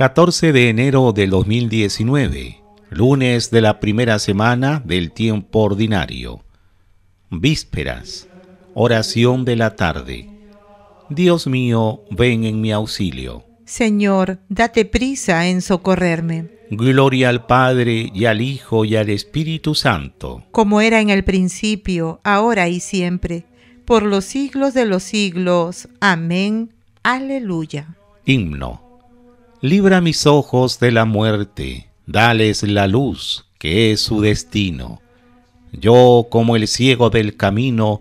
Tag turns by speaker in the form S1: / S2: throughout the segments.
S1: 14 de enero de 2019, lunes de la primera semana del tiempo ordinario. Vísperas, oración de la tarde. Dios mío, ven en mi auxilio.
S2: Señor, date prisa en socorrerme.
S1: Gloria al Padre y al Hijo y al Espíritu Santo.
S2: Como era en el principio, ahora y siempre, por los siglos de los siglos. Amén. Aleluya.
S1: Himno Libra mis ojos de la muerte, dales la luz, que es su destino. Yo, como el ciego del camino,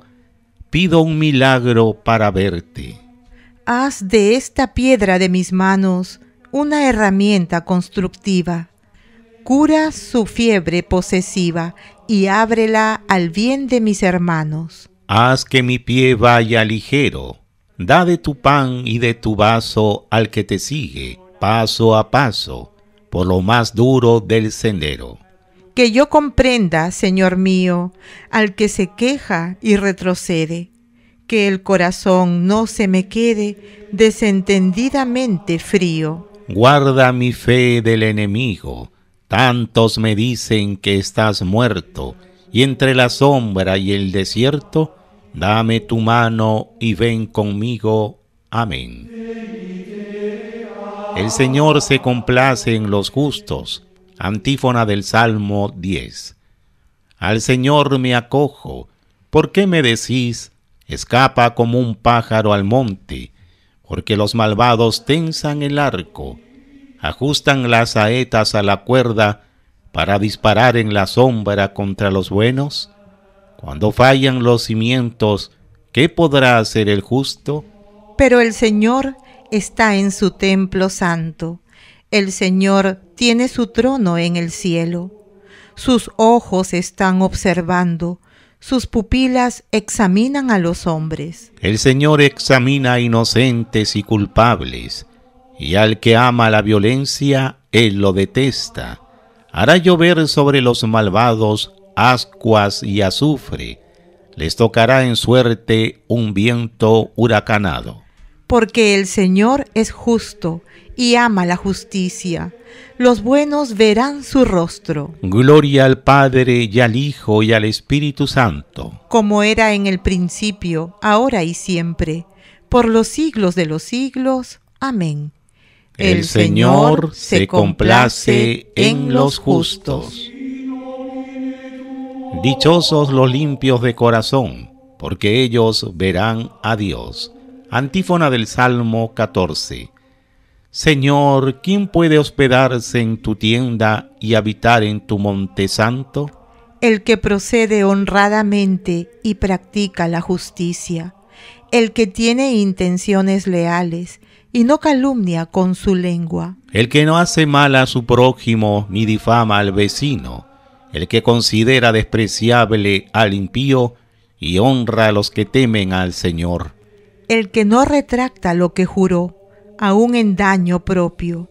S1: pido un milagro para verte.
S2: Haz de esta piedra de mis manos una herramienta constructiva. Cura su fiebre posesiva y ábrela al bien de mis hermanos.
S1: Haz que mi pie vaya ligero. Da de tu pan y de tu vaso al que te sigue paso a paso, por lo más duro del sendero.
S2: Que yo comprenda, Señor mío, al que se queja y retrocede, que el corazón no se me quede desentendidamente frío.
S1: Guarda mi fe del enemigo, tantos me dicen que estás muerto, y entre la sombra y el desierto, dame tu mano y ven conmigo. Amén. El Señor se complace en los justos. Antífona del Salmo 10. Al Señor me acojo. ¿Por qué me decís, escapa como un pájaro al monte? Porque los malvados tensan el arco, ajustan las saetas a la cuerda para disparar en la sombra contra los buenos. Cuando fallan los cimientos, ¿qué podrá hacer el justo?
S2: Pero el Señor está en su templo santo. El Señor tiene su trono en el cielo. Sus ojos están observando, sus pupilas examinan a los hombres.
S1: El Señor examina a inocentes y culpables, y al que ama la violencia, Él lo detesta. Hará llover sobre los malvados ascuas y azufre. Les tocará en suerte un viento huracanado
S2: porque el Señor es justo y ama la justicia. Los buenos verán su rostro.
S1: Gloria al Padre y al Hijo y al Espíritu Santo.
S2: Como era en el principio, ahora y siempre, por los siglos de los siglos. Amén. El, Señor se complace en los
S3: justos.
S1: Dichosos los limpios de corazón, porque ellos verán a Dios. Antífona del Salmo 14. Señor, ¿quién puede hospedarse en tu tienda y habitar en tu monte santo?
S2: El que procede honradamente y practica la justicia, el que tiene intenciones leales y no calumnia con su lengua.
S1: El que no hace mal a su prójimo ni difama al vecino, el que considera despreciable al impío y honra a los que temen al Señor
S2: el que no retracta lo que juró, aun en daño propio,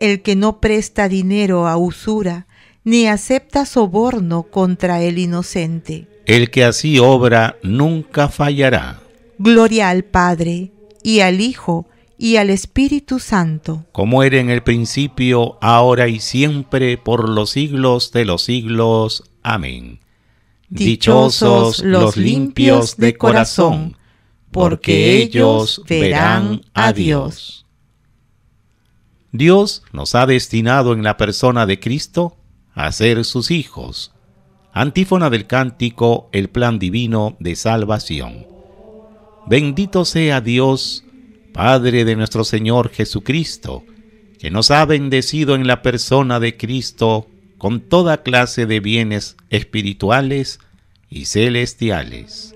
S2: el que no presta dinero a usura, ni acepta soborno contra el inocente.
S1: El que así obra nunca fallará.
S2: Gloria al Padre, y al Hijo, y al Espíritu Santo.
S1: Como era en el principio, ahora y siempre, por los siglos de los siglos. Amén. Dichosos los limpios de corazón porque ellos verán a Dios. Dios nos ha destinado en la persona de Cristo a ser sus hijos. Antífona del cántico El plan divino de salvación. Bendito sea Dios, Padre de nuestro Señor Jesucristo, que nos ha bendecido en la persona de Cristo con toda clase de bienes espirituales y celestiales.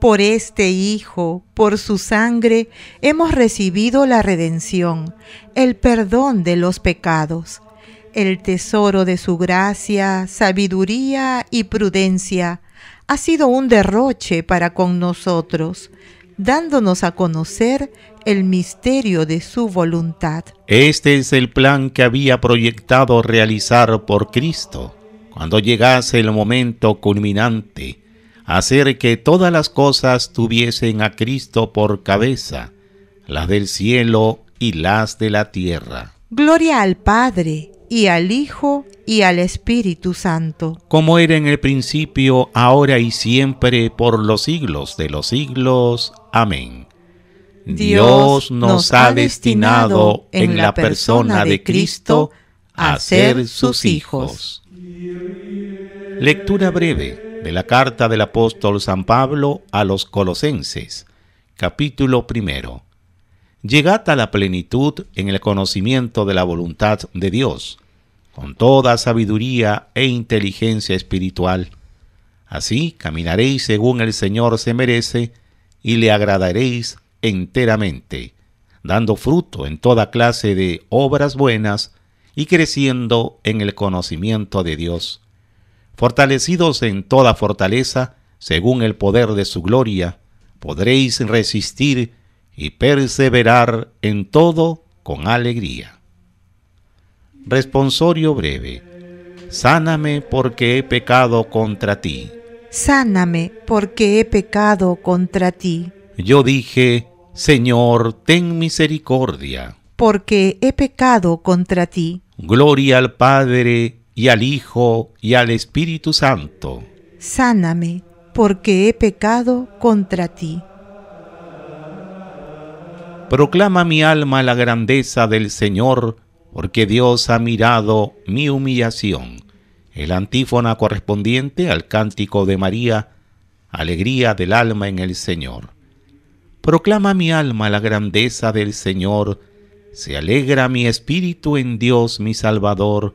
S2: Por este Hijo, por su sangre, hemos recibido la redención, el perdón de los pecados, el tesoro de su gracia, sabiduría y prudencia. Ha sido un derroche para con nosotros, dándonos a conocer el misterio de su voluntad.
S1: Este es el plan que había proyectado realizar por Cristo, cuando llegase el momento culminante hacer que todas las cosas tuviesen a Cristo por cabeza, las del cielo y las de la tierra.
S2: Gloria al Padre, y al Hijo, y al Espíritu Santo.
S1: Como era en el principio, ahora y siempre, por los siglos de los siglos. Amén. Dios nos ha destinado en la persona de Cristo
S3: a ser sus hijos.
S1: Lectura breve de la carta del apóstol San Pablo a los Colosenses, capítulo primero. Llegad a la plenitud en el conocimiento de la voluntad de Dios, con toda sabiduría e inteligencia espiritual. Así caminaréis según el Señor se merece y le agradaréis enteramente, dando fruto en toda clase de obras buenas y creciendo en el conocimiento de Dios fortalecidos en toda fortaleza, según el poder de su gloria, podréis resistir y perseverar en todo con alegría. Responsorio breve. Sáname porque he pecado contra ti.
S2: Sáname porque he pecado contra ti.
S1: Yo dije, Señor, ten misericordia.
S2: Porque he pecado contra ti.
S1: Gloria al Padre y al Hijo, y al Espíritu Santo.
S2: Sáname, porque he pecado contra ti.
S1: Proclama mi alma la grandeza del Señor, porque Dios ha mirado mi humillación. El antífona correspondiente al cántico de María, alegría del alma en el Señor. Proclama mi alma la grandeza del Señor, se alegra mi espíritu en Dios mi Salvador,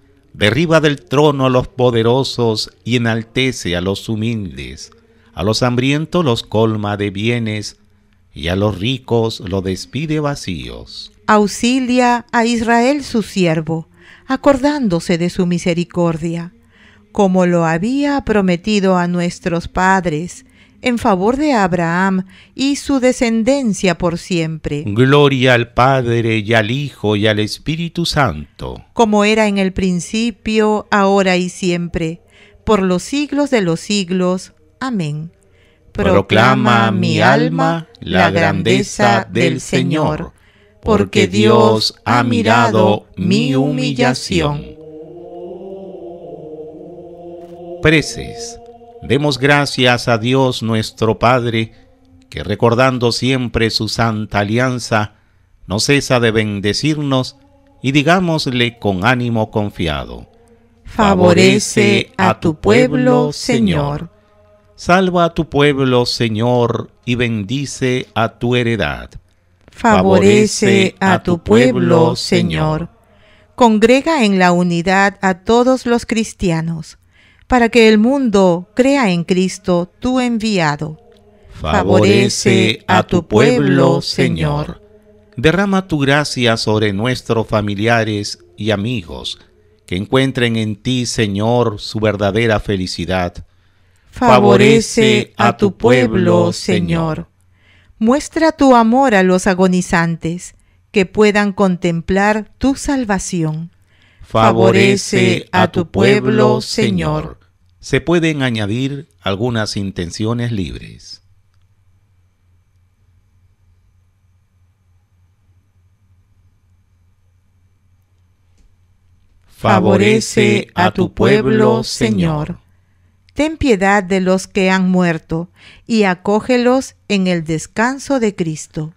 S1: Derriba del trono a los poderosos y enaltece a los humildes. A los hambrientos los colma de bienes y a los ricos los despide vacíos.
S2: Auxilia a Israel su siervo, acordándose de su misericordia, como lo había prometido a nuestros padres, en favor de Abraham y su descendencia por siempre.
S1: Gloria al Padre y al Hijo y al Espíritu Santo.
S2: Como era en el principio, ahora y siempre, por los siglos de los siglos. Amén. Proclama mi alma la grandeza del Señor, porque
S3: Dios ha mirado mi humillación.
S1: Preces Demos gracias a Dios nuestro Padre, que recordando siempre su santa alianza, no cesa de bendecirnos y digámosle con ánimo confiado. Favorece a tu pueblo, Señor. Salva a tu pueblo, Señor, y bendice a tu heredad. Favorece a tu pueblo,
S2: Señor. Congrega en la unidad a todos los cristianos para que el mundo crea en Cristo, tu enviado.
S1: Favorece a tu pueblo, Señor. Derrama tu gracia sobre nuestros familiares y amigos, que encuentren en ti, Señor, su verdadera felicidad. Favorece a tu pueblo,
S2: Señor. Muestra tu amor a los agonizantes, que puedan contemplar tu salvación favorece a tu pueblo, Señor.
S1: Se pueden añadir algunas intenciones libres.
S3: Favorece a tu pueblo, Señor.
S2: Ten piedad de los que han muerto y acógelos en el descanso de Cristo.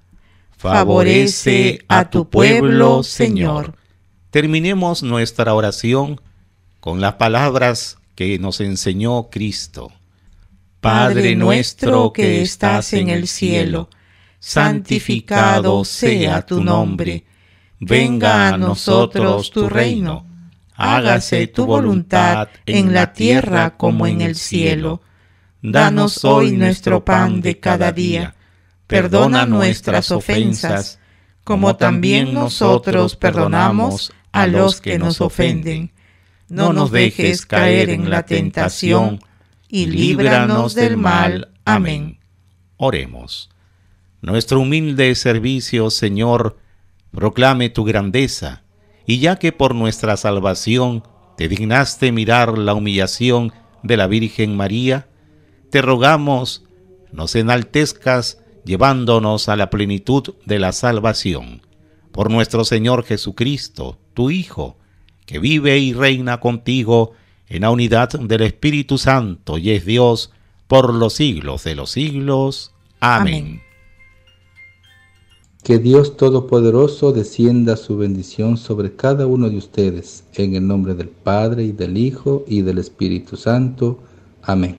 S1: Favorece a tu pueblo, Señor. Terminemos nuestra oración con las palabras que nos enseñó Cristo. Padre nuestro que estás en el cielo, santificado sea tu nombre.
S3: Venga a nosotros tu reino. Hágase tu voluntad en la tierra como en el cielo.
S2: Danos hoy nuestro pan
S3: de cada día.
S2: Perdona nuestras ofensas, como también nosotros perdonamos a los que nos ofenden. No nos dejes caer en la tentación, y líbranos del mal. Amén.
S1: Oremos. Nuestro humilde servicio, Señor, proclame tu grandeza, y ya que por nuestra salvación te dignaste mirar la humillación de la Virgen María, te rogamos, nos enaltezcas llevándonos a la plenitud de la salvación por nuestro Señor Jesucristo, tu Hijo, que vive y reina contigo en la unidad del Espíritu Santo y es Dios por los siglos de los siglos. Amén.
S3: Que Dios Todopoderoso descienda su bendición sobre cada uno de ustedes, en el nombre del Padre y del Hijo y del Espíritu Santo. Amén.